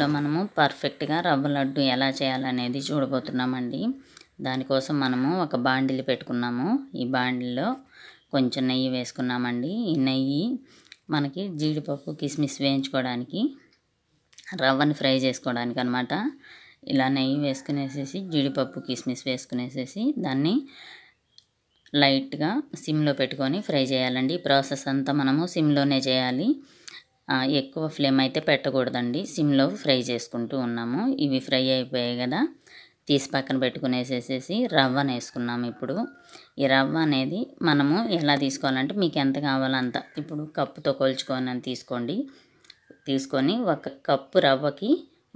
వీడియోలో మనము పర్ఫెక్ట్గా రవ్వ లడ్డు ఎలా చేయాలనేది చూడబోతున్నామండి దానికోసం మనము ఒక బాండిలు పెట్టుకున్నాము ఈ బాండిల్లో కొంచెం నెయ్యి వేసుకున్నామండి ఈ నెయ్యి మనకి జీడిపప్పు కిస్మిస్ వేయించుకోవడానికి రవ్వని ఫ్రై చేసుకోవడానికి అనమాట ఇలా నెయ్యి వేసుకునేసేసి జీడిపప్పు కిస్మిస్ వేసుకునేసేసి దాన్ని లైట్గా సిమ్లో పెట్టుకొని ఫ్రై చేయాలండి ఈ ప్రాసెస్ అంతా మనము సిమ్లోనే చేయాలి ఎక్కువ ఫ్లేమ్ అయితే పెట్టకూడదండి సిమ్లో ఫ్రై చేసుకుంటూ ఉన్నాము ఇవి ఫ్రై అయిపోయాయి కదా తీసి పక్కన పెట్టుకునేసేసేసి రవ్వ వేసుకున్నాము ఇప్పుడు ఈ రవ్వ అనేది మనము ఎలా తీసుకోవాలంటే మీకు ఎంత కావాలో అంత ఇప్పుడు కప్పుతో కొలుచుకొని తీసుకోండి తీసుకొని ఒక కప్పు రవ్వకి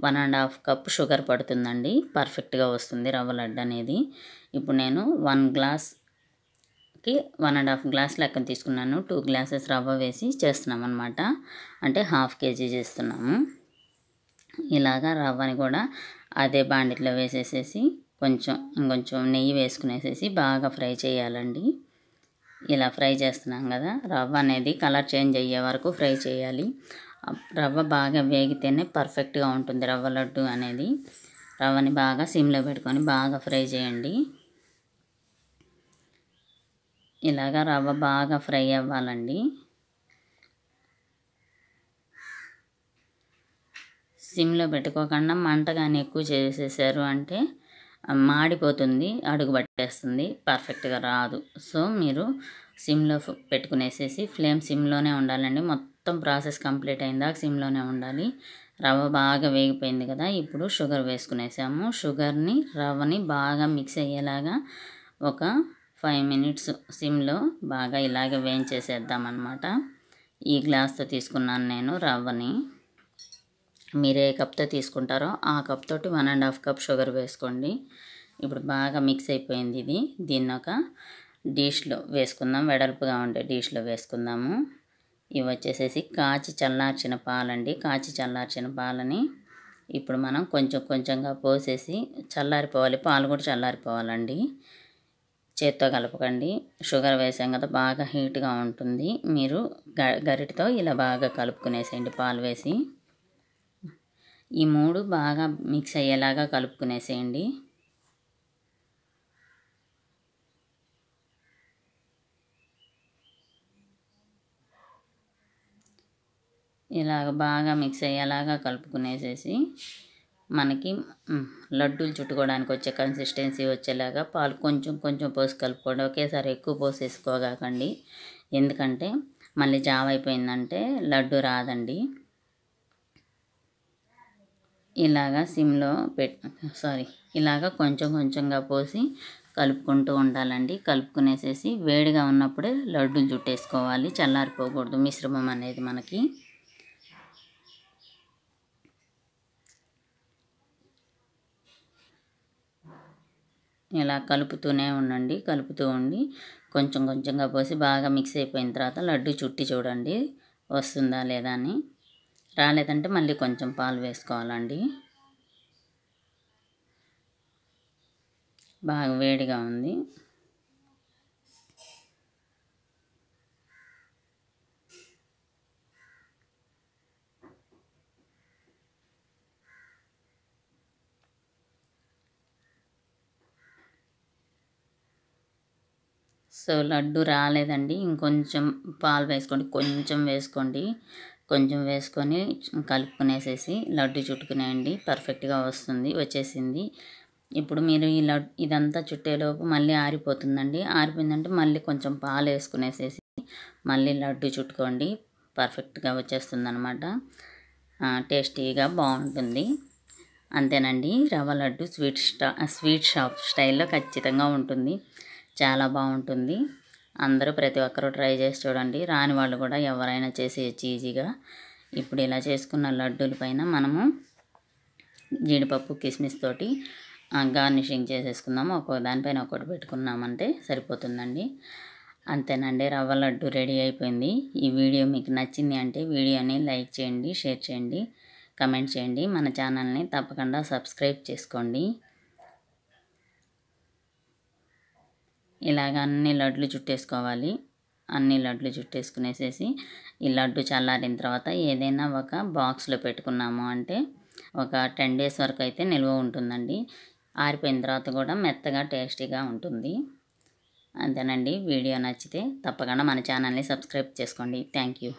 one and half cup sugar పడుతుందండి పర్ఫెక్ట్గా వస్తుంది రవ్వ లడ్డు అనేది ఇప్పుడు నేను వన్ గ్లాస్ కి వన్ అండ్ హాఫ్ గ్లాస్ లెక్క తీసుకున్నాను టూ గ్లాసెస్ రవ్వ వేసి చేస్తున్నాం అనమాట అంటే హాఫ్ కేజీ చేస్తున్నాము ఇలాగా రవ్వని కూడా అదే బాండిట్లో వేసేసేసి కొంచెం ఇంకొంచెం నెయ్యి వేసుకునేసేసి బాగా ఫ్రై చేయాలండి ఇలా ఫ్రై చేస్తున్నాం కదా రవ్వ అనేది కలర్ చేంజ్ అయ్యే వరకు ఫ్రై చేయాలి రవ్వ బాగా వేగితేనే పర్ఫెక్ట్గా ఉంటుంది రవ్వ లడ్డు అనేది రవ్వని బాగా సిమ్లో పెట్టుకొని బాగా ఫ్రై చేయండి ఇలాగ రవ్వ బాగా ఫ్రై అవ్వాలండి సిమ్లో పెట్టుకోకుండా మంట కానీ ఎక్కువ చేసేసారు అంటే మాడిపోతుంది అడుగు పట్టేస్తుంది పర్ఫెక్ట్గా రాదు సో మీరు సిమ్లో పెట్టుకునేసేసి ఫ్లేమ్ సిమ్లోనే ఉండాలండి మొత్తం ప్రాసెస్ కంప్లీట్ అయిందా సిమ్లోనే ఉండాలి రవ్వ బాగా వేగిపోయింది కదా ఇప్పుడు షుగర్ వేసుకునేసాము షుగర్ని రవ్వని బాగా మిక్స్ అయ్యేలాగా ఒక ఫైవ్ మినిట్స్ సిమ్లో బాగా ఇలాగే అనమాట ఈ గ్లాస్తో తీసుకున్నాను నేను రవ్వని మీరు ఏ కప్తో తీసుకుంటారో ఆ కప్ తోటి one and half cup sugar వేసుకోండి ఇప్పుడు బాగా మిక్స్ అయిపోయింది ఇది దీన్ని ఒక డిష్లో వేసుకుందాం వెడల్పుగా ఉండే డిష్లో వేసుకుందాము ఇవి వచ్చేసేసి కాచి చల్లార్చిన పాలండి కాచి చల్లార్చిన పాలని ఇప్పుడు మనం కొంచెం కొంచెంగా పోసేసి చల్లారిపోవాలి పాలు కూడా చల్లారిపోవాలండి చేత్తో కలపకండి షుగర్ వేసాం కదా బాగా హీట్గా ఉంటుంది మీరు గ గరిటితో ఇలా బాగా కలుపుకునేసేయండి పాలు వేసి ఈ మూడు బాగా మిక్స్ అయ్యేలాగా కలుపుకునేసేయండి ఇలాగ బాగా మిక్స్ అయ్యేలాగా కలుపుకునేసేసి మనకి లడ్డూలు చుట్టుకోవడానికి వచ్చే కన్సిస్టెన్సీ వచ్చేలాగా పాలు కొంచెం కొంచెం పోసి కలుపుకోండి ఒకేసారి ఎక్కువ పోసేసుకోగాకండి ఎందుకంటే మళ్ళీ జావ అయిపోయిందంటే లడ్డు రాదండి ఇలాగా సిమ్లో పెట్ సారీ ఇలాగా కొంచెం కొంచెంగా పోసి కలుపుకుంటూ ఉండాలండి కలుపుకునేసేసి వేడిగా ఉన్నప్పుడే లడ్డూలు చుట్టేసుకోవాలి చల్లారిపోకూడదు మిశ్రమం అనేది మనకి ఇలా కలుపుతూనే ఉండండి కలుపుతూ ఉండి కొంచెం కొంచెంగా పోసి బాగా మిక్స్ అయిపోయిన తర్వాత లడ్డు చుట్టి చూడండి వస్తుందా లేదా అని రాలేదంటే మళ్ళీ కొంచెం పాలు వేసుకోవాలండి బాగా వేడిగా ఉంది సో లడ్డు రాలేదండి ఇంకొంచెం పాలు వేసుకోండి కొంచెం వేసుకోండి కొంచెం వేసుకొని కలుపుకునేసేసి లడ్డు చుట్టుకునేయండి పర్ఫెక్ట్గా వస్తుంది వచ్చేసింది ఇప్పుడు మీరు ఈ లడ్ ఇదంతా చుట్టేలోపు మళ్ళీ ఆరిపోతుందండి ఆరిపోయిందంటే మళ్ళీ కొంచెం పాలు వేసుకునేసేసి మళ్ళీ లడ్డు చుట్టుకోండి పర్ఫెక్ట్గా వచ్చేస్తుంది అనమాట టేస్టీగా బాగుంటుంది అంతేనండి రవ్వ లడ్డు స్వీట్ స్టా స్వీట్ షాప్ స్టైల్లో ఖచ్చితంగా ఉంటుంది చాలా బాగుంటుంది అందరూ ప్రతి ఒక్కరూ ట్రై చేసి చూడండి రాని వాళ్ళు కూడా ఎవరైనా చేసేయచ్చు ఈజీగా ఇప్పుడు ఇలా చేసుకున్న లడ్డూల పైన మనము జీడిపప్పు కిస్మిస్ తోటి గార్నిషింగ్ చేసేసుకుందాము ఒక్కో దానిపైన ఒకటి పెట్టుకున్నామంటే సరిపోతుందండి అంతేనండి రవ్వ లడ్డు రెడీ అయిపోయింది ఈ వీడియో మీకు నచ్చింది అంటే వీడియోని లైక్ చేయండి షేర్ చేయండి కమెంట్ చేయండి మన ఛానల్ని తప్పకుండా సబ్స్క్రైబ్ చేసుకోండి ఇలాగ అన్ని లడ్లు చుట్టేసుకోవాలి అన్ని లడ్లు చుట్టేసుకునేసేసి ఈ లడ్డు చల్లారిన తర్వాత ఏదైనా ఒక బాక్స్లో పెట్టుకున్నాము అంటే ఒక టెన్ డేస్ వరకు అయితే నిల్వ ఉంటుందండి ఆరిపోయిన తర్వాత కూడా మెత్తగా టేస్టీగా ఉంటుంది అంతేనండి వీడియో నచ్చితే తప్పకుండా మన ఛానల్ని సబ్స్క్రైబ్ చేసుకోండి థ్యాంక్ యూ